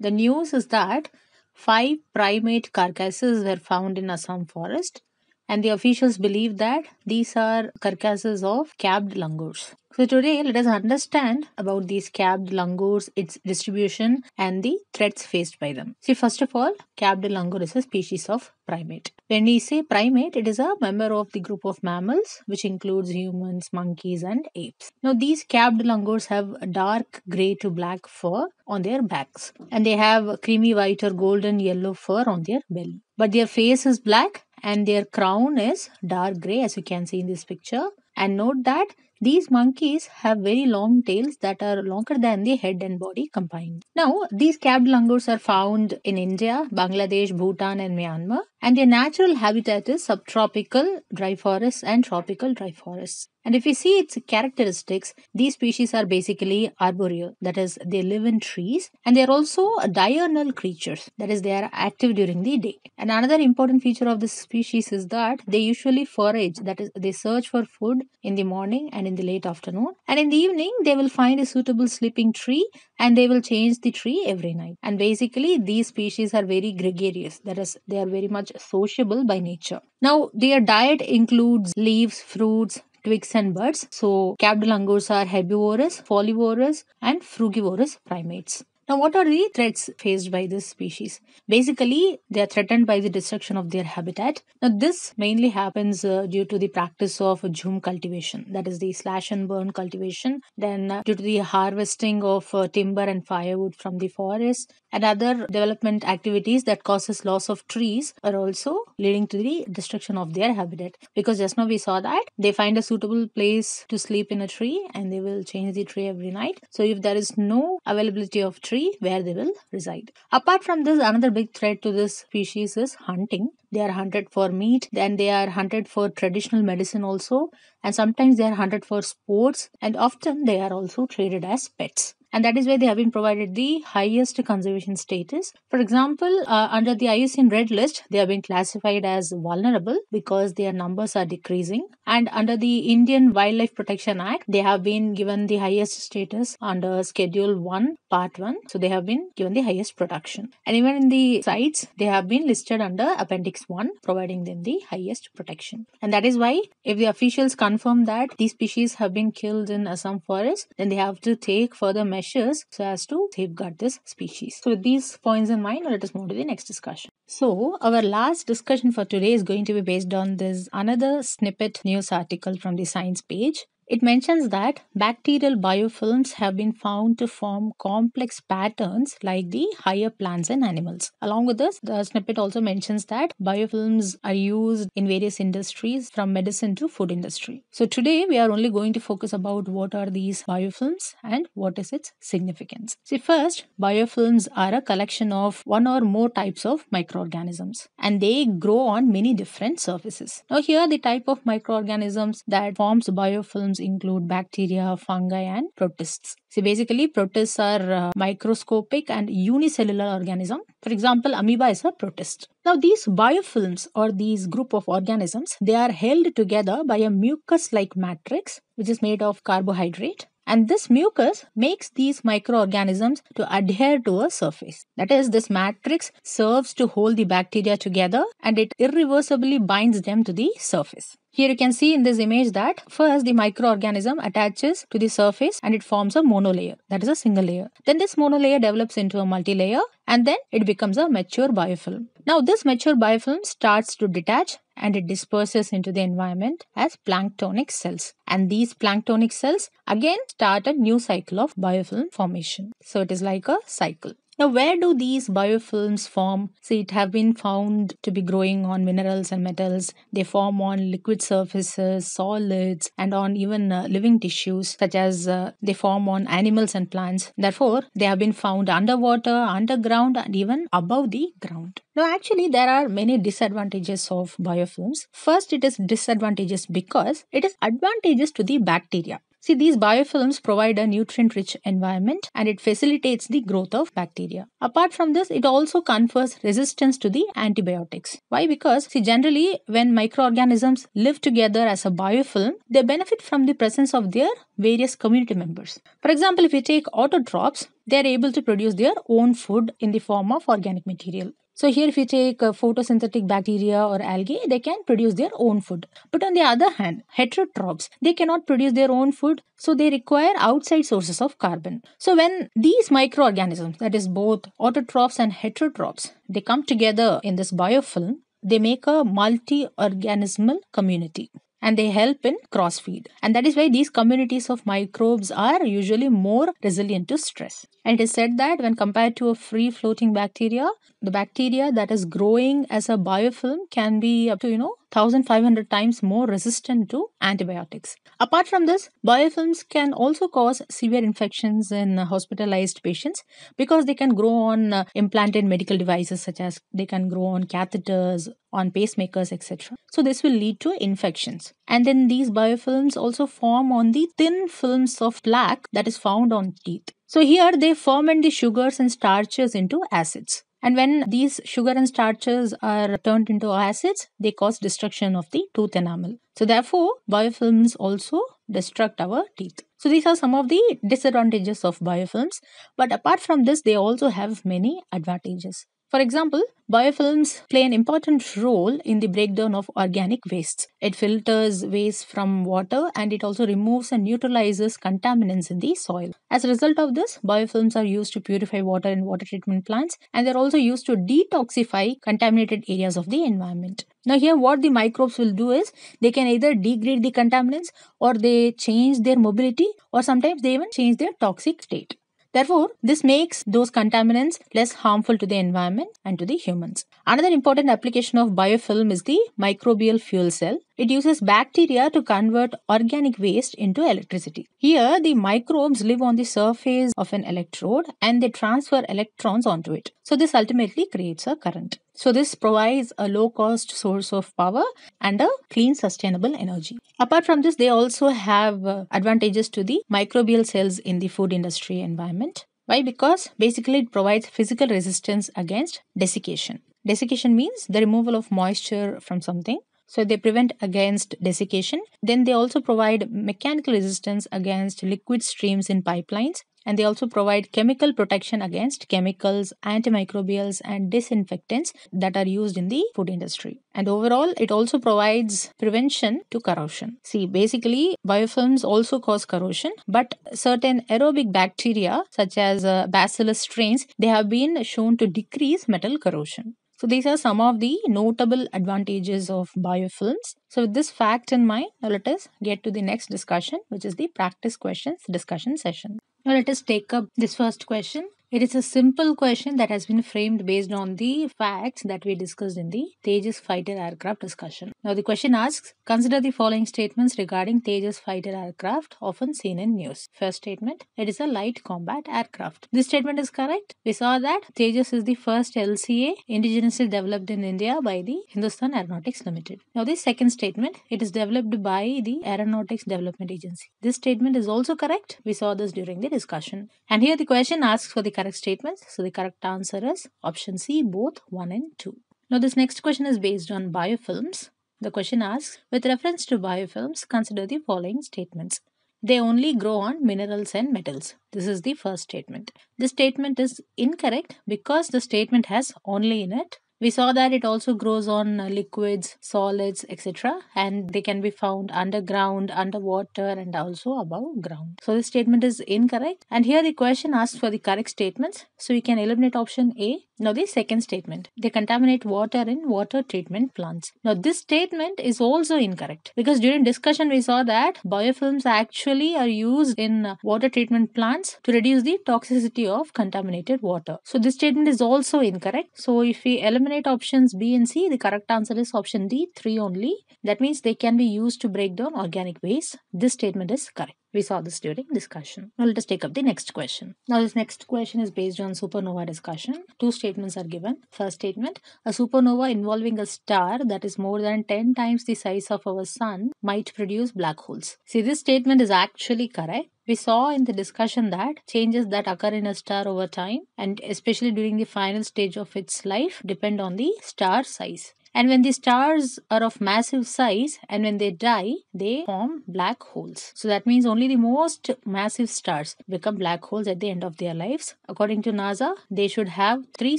The news is that five primate carcasses were found in Assam forest and the officials believe that these are carcasses of capped langurs. So today let us understand about these capped langurs, its distribution and the threats faced by them. See first of all, capped langur is a species of primate. When we say primate, it is a member of the group of mammals which includes humans, monkeys and apes. Now these capped langurs have dark grey to black fur on their backs and they have creamy white or golden yellow fur on their belly. But their face is black and their crown is dark gray as you can see in this picture and note that these monkeys have very long tails that are longer than the head and body combined. Now, these capped langurs are found in India, Bangladesh, Bhutan, and Myanmar, and their natural habitat is subtropical dry forests and tropical dry forests. And if you see its characteristics, these species are basically arboreal, that is, they live in trees and they are also diurnal creatures, that is, they are active during the day. And another important feature of this species is that they usually forage, that is, they search for food in the morning and and in the late afternoon. And in the evening, they will find a suitable sleeping tree and they will change the tree every night. And basically, these species are very gregarious. That is, they are very much sociable by nature. Now, their diet includes leaves, fruits, twigs and buds. So, caped langurs are herbivorous, folivorous, and frugivorous primates. Now, what are the threats faced by this species? Basically, they are threatened by the destruction of their habitat. Now, this mainly happens uh, due to the practice of jhum cultivation, that is the slash and burn cultivation, then uh, due to the harvesting of uh, timber and firewood from the forest, and other development activities that causes loss of trees are also leading to the destruction of their habitat. Because just now we saw that they find a suitable place to sleep in a tree and they will change the tree every night. So, if there is no availability of tree, where they will reside. Apart from this, another big threat to this species is hunting. They are hunted for meat, then they are hunted for traditional medicine also, and sometimes they are hunted for sports, and often they are also traded as pets and that is why they have been provided the highest conservation status. For example, uh, under the IUCN Red List, they have been classified as vulnerable because their numbers are decreasing and under the Indian Wildlife Protection Act, they have been given the highest status under Schedule 1, Part 1. So they have been given the highest protection. And even in the sites, they have been listed under Appendix 1, providing them the highest protection. And that is why if the officials confirm that these species have been killed in Assam forest, then they have to take further measures so as to safeguard this species. So with these points in mind, let us move to the next discussion. So, our last discussion for today is going to be based on this another snippet news article from the science page. It mentions that bacterial biofilms have been found to form complex patterns like the higher plants and animals. Along with this, the snippet also mentions that biofilms are used in various industries from medicine to food industry. So today we are only going to focus about what are these biofilms and what is its significance. See first, biofilms are a collection of one or more types of microorganisms and they grow on many different surfaces. Now here the type of microorganisms that forms biofilms organisms include bacteria, fungi, and protists. So basically, protists are uh, microscopic and unicellular organism. For example, amoeba is a protist. Now, these biofilms or these group of organisms, they are held together by a mucus-like matrix, which is made of carbohydrate and this mucus makes these microorganisms to adhere to a surface. That is, this matrix serves to hold the bacteria together and it irreversibly binds them to the surface. Here you can see in this image that first the microorganism attaches to the surface and it forms a monolayer, that is a single layer. Then this monolayer develops into a multilayer and then it becomes a mature biofilm. Now this mature biofilm starts to detach and it disperses into the environment as planktonic cells. And these planktonic cells again start a new cycle of biofilm formation. So it is like a cycle. Now, where do these biofilms form? See, it have been found to be growing on minerals and metals. They form on liquid surfaces, solids, and on even uh, living tissues, such as uh, they form on animals and plants. Therefore, they have been found underwater, underground, and even above the ground. Now, actually, there are many disadvantages of biofilms. First, it is disadvantages because it is advantageous to the bacteria. See, these biofilms provide a nutrient rich environment and it facilitates the growth of bacteria. Apart from this, it also confers resistance to the antibiotics. Why? Because, see, generally, when microorganisms live together as a biofilm, they benefit from the presence of their various community members. For example, if you take autotrophs, they are able to produce their own food in the form of organic material. So here if you take photosynthetic bacteria or algae, they can produce their own food. But on the other hand, heterotrophs, they cannot produce their own food, so they require outside sources of carbon. So when these microorganisms, that is both autotrophs and heterotrophs, they come together in this biofilm, they make a multi-organismal community and they help in crossfeed. And that is why these communities of microbes are usually more resilient to stress. And it is said that when compared to a free floating bacteria, the bacteria that is growing as a biofilm can be up to, you know, 1500 times more resistant to antibiotics. Apart from this, biofilms can also cause severe infections in hospitalized patients because they can grow on uh, implanted medical devices such as they can grow on catheters, on pacemakers, etc. So, this will lead to infections. And then these biofilms also form on the thin films of plaque that is found on teeth. So, here they ferment the sugars and starches into acids. And when these sugar and starches are turned into acids, they cause destruction of the tooth enamel. So therefore, biofilms also destruct our teeth. So these are some of the disadvantages of biofilms. But apart from this, they also have many advantages. For example, biofilms play an important role in the breakdown of organic wastes. It filters waste from water and it also removes and neutralizes contaminants in the soil. As a result of this, biofilms are used to purify water in water treatment plants and they're also used to detoxify contaminated areas of the environment. Now, here, what the microbes will do is they can either degrade the contaminants or they change their mobility or sometimes they even change their toxic state. Therefore, this makes those contaminants less harmful to the environment and to the humans. Another important application of biofilm is the microbial fuel cell. It uses bacteria to convert organic waste into electricity. Here, the microbes live on the surface of an electrode and they transfer electrons onto it. So, this ultimately creates a current. So, this provides a low cost source of power and a clean, sustainable energy. Apart from this, they also have uh, advantages to the microbial cells in the food industry environment. Why? Because basically it provides physical resistance against desiccation. Desiccation means the removal of moisture from something. So they prevent against desiccation. Then they also provide mechanical resistance against liquid streams in pipelines and they also provide chemical protection against chemicals, antimicrobials, and disinfectants that are used in the food industry. And overall, it also provides prevention to corrosion. See, basically, biofilms also cause corrosion, but certain aerobic bacteria, such as uh, bacillus strains, they have been shown to decrease metal corrosion. So these are some of the notable advantages of biofilms. So with this fact in mind, now let us get to the next discussion, which is the practice questions discussion session. Let us take up this first question. It is a simple question that has been framed based on the facts that we discussed in the Tejas fighter aircraft discussion. Now, the question asks Consider the following statements regarding Tejas fighter aircraft often seen in news. First statement It is a light combat aircraft. This statement is correct. We saw that Tejas is the first LCA indigenously developed in India by the Hindustan Aeronautics Limited. Now, the second statement It is developed by the Aeronautics Development Agency. This statement is also correct. We saw this during the discussion. And here the question asks for the correct statements? So the correct answer is option C, both 1 and 2. Now this next question is based on biofilms. The question asks, with reference to biofilms, consider the following statements. They only grow on minerals and metals. This is the first statement. This statement is incorrect because the statement has only in it. We saw that it also grows on liquids, solids, etc., and they can be found underground, underwater, and also above ground. So this statement is incorrect. And here the question asks for the correct statements. So we can eliminate option A now the second statement, they contaminate water in water treatment plants. Now this statement is also incorrect because during discussion we saw that biofilms actually are used in water treatment plants to reduce the toxicity of contaminated water. So this statement is also incorrect. So if we eliminate options B and C, the correct answer is option D, 3 only. That means they can be used to break down organic waste. This statement is correct. We saw this during discussion. Now let us take up the next question. Now this next question is based on supernova discussion. Two statements are given. First statement, a supernova involving a star that is more than 10 times the size of our sun might produce black holes. See this statement is actually correct we saw in the discussion that changes that occur in a star over time and especially during the final stage of its life depend on the star size. And when the stars are of massive size and when they die, they form black holes. So that means only the most massive stars become black holes at the end of their lives. According to NASA, they should have three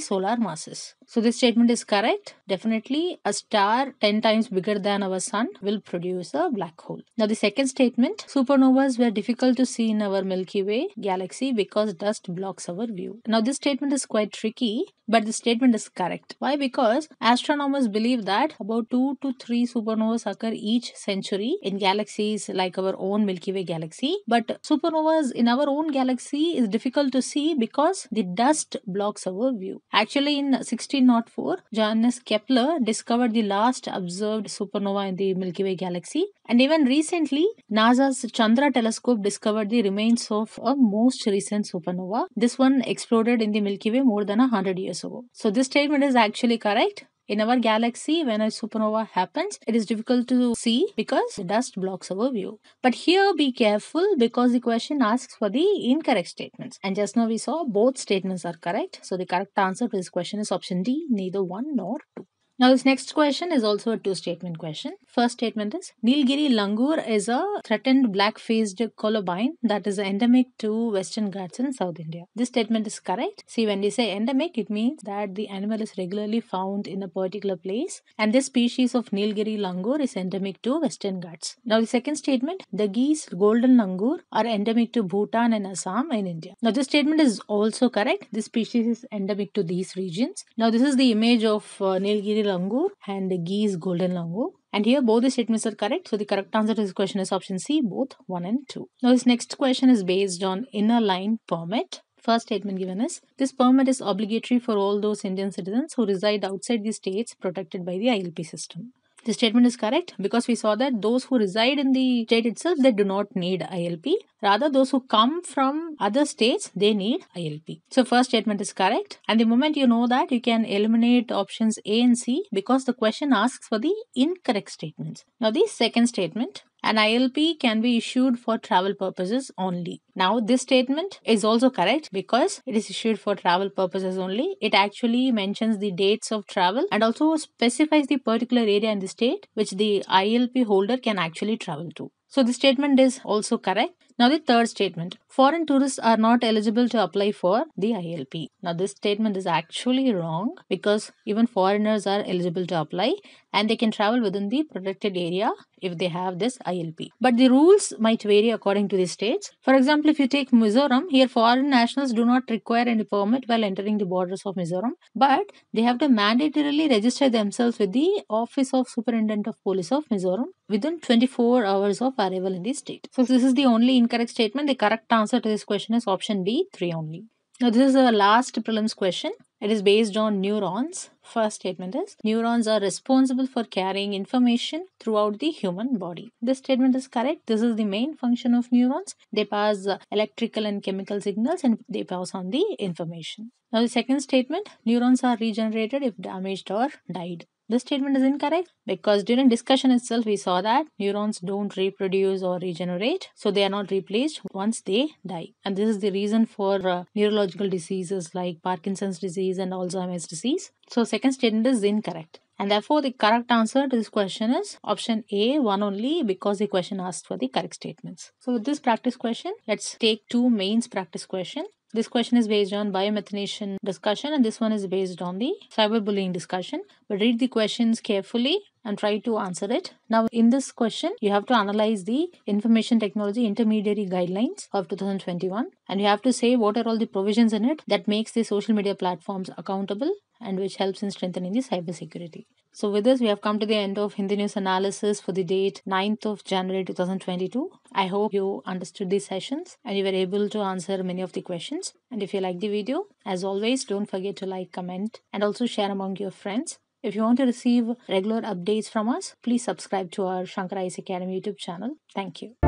solar masses. So this statement is correct. Definitely a star 10 times bigger than our sun will produce a black hole. Now the second statement, supernovas were difficult to see in our Milky Way galaxy because dust blocks our view. Now this statement is quite tricky, but the statement is correct. Why? Because astronomers believe believe that about 2 to 3 supernovas occur each century in galaxies like our own Milky Way galaxy. But supernovas in our own galaxy is difficult to see because the dust blocks our view. Actually, in 1604, Johannes Kepler discovered the last observed supernova in the Milky Way galaxy. And even recently, NASA's Chandra telescope discovered the remains of a most recent supernova. This one exploded in the Milky Way more than 100 years ago. So, this statement is actually correct. In our galaxy, when a supernova happens, it is difficult to see because the dust blocks our view. But here be careful because the question asks for the incorrect statements. And just now we saw both statements are correct. So the correct answer to this question is option D, neither one nor two. Now, this next question is also a two statement question. First statement is Nilgiri langur is a threatened black faced colobine that is endemic to Western Ghats in South India. This statement is correct. See, when we say endemic, it means that the animal is regularly found in a particular place, and this species of Nilgiri langur is endemic to Western Ghats. Now, the second statement the geese, golden langur, are endemic to Bhutan and Assam in India. Now, this statement is also correct. This species is endemic to these regions. Now, this is the image of uh, Nilgiri langur and the is golden langur. And here both the statements are correct. So the correct answer to this question is option C, both 1 and 2. Now this next question is based on inner line permit. First statement given is this permit is obligatory for all those Indian citizens who reside outside the states protected by the ILP system. The statement is correct because we saw that those who reside in the state itself they do not need ILP. Rather, those who come from other states they need ILP. So first statement is correct. And the moment you know that, you can eliminate options A and C because the question asks for the incorrect statements. Now the second statement an ILP can be issued for travel purposes only. Now, this statement is also correct because it is issued for travel purposes only. It actually mentions the dates of travel and also specifies the particular area in the state which the ILP holder can actually travel to. So, the statement is also correct. Now the third statement, foreign tourists are not eligible to apply for the ILP. Now this statement is actually wrong because even foreigners are eligible to apply and they can travel within the protected area if they have this ILP. But the rules might vary according to the states. For example, if you take Mizoram, here foreign nationals do not require any permit while entering the borders of Mizoram, but they have to mandatorily register themselves with the Office of Superintendent of Police of Mizoram within 24 hours of arrival in the state. So this is the only incorrect statement, the correct answer to this question is option B, 3 only. Now this is our last prelims question. It is based on neurons. First statement is neurons are responsible for carrying information throughout the human body. This statement is correct. This is the main function of neurons. They pass electrical and chemical signals and they pass on the information. Now the second statement neurons are regenerated if damaged or died. This statement is incorrect because during discussion itself we saw that neurons don't reproduce or regenerate so they are not replaced once they die and this is the reason for uh, neurological diseases like Parkinson's disease and Alzheimer's disease. So second statement is incorrect. And therefore, the correct answer to this question is option A, one only, because the question asks for the correct statements. So, with this practice question, let's take two mains practice question. This question is based on biomethanation discussion and this one is based on the cyberbullying discussion read the questions carefully and try to answer it. Now, in this question, you have to analyze the Information Technology Intermediary Guidelines of 2021 and you have to say what are all the provisions in it that makes the social media platforms accountable and which helps in strengthening the cybersecurity. So with this, we have come to the end of Hindi News Analysis for the date 9th of January 2022. I hope you understood these sessions and you were able to answer many of the questions. And if you like the video, as always, don't forget to like, comment and also share among your friends. If you want to receive regular updates from us, please subscribe to our Shankar Shankara Academy YouTube channel. Thank you.